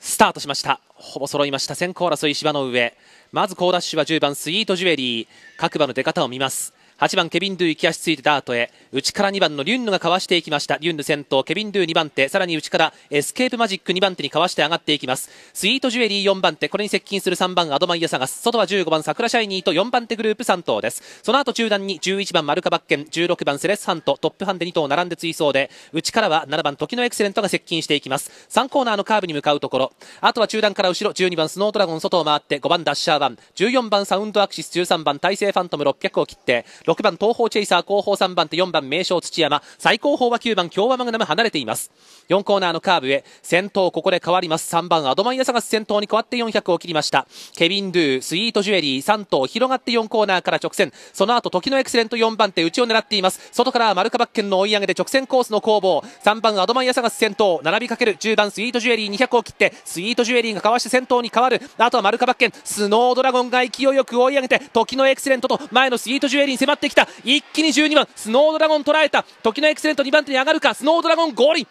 スタートしましたほぼ揃いました先行争い芝の上まず好ダッシュは10番スイートジュエリー各馬の出方を見ます8番ケビン・ドゥ行き足ついてダートへ内から2番のリュンヌがかわしていきましたリュンヌ先頭ケビン・ドゥ2番手さらに内からエスケープマジック2番手にかわして上がっていきますスイートジュエリー4番手これに接近する3番アドマイヤサガス外は15番桜シャイニーと4番手グループ3頭ですその後中段に11番マルカバッケン16番セレスハントトップハンデ2頭並んで追走で内からは7番時のエクセレントが接近していきます3コーナーのカーブに向かうところあとは中段から後ろ12番スノードラゴン外を回って5番ダッシャー1 14番サウンドアクシス13番大勢ファントム600を切って6番東方チェイサー後方3番手4番名将土山最高峰は9番京和マグナム離れています4コーナーのカーブへ先頭ここで変わります3番アドマイヤサガス先頭に変わって400を切りましたケビン・ドゥスイートジュエリー3頭広がって4コーナーから直線その後時のエクセレント4番手内を狙っています外からマルカバッケンの追い上げで直線コースの攻防3番アドマイヤサガス先頭並びかける10番スイートジュエリー200を切ってスイートジュエリーがかわして先頭に変わるあとはマルカバッケンスノードラゴンが勢いよく追い上げて時のエクセレントと前のスイートジュエリーに迫ってってきた一気に12番スノードラゴン捉えた時のエクセレント2番手に上がるかスノードラゴン合輪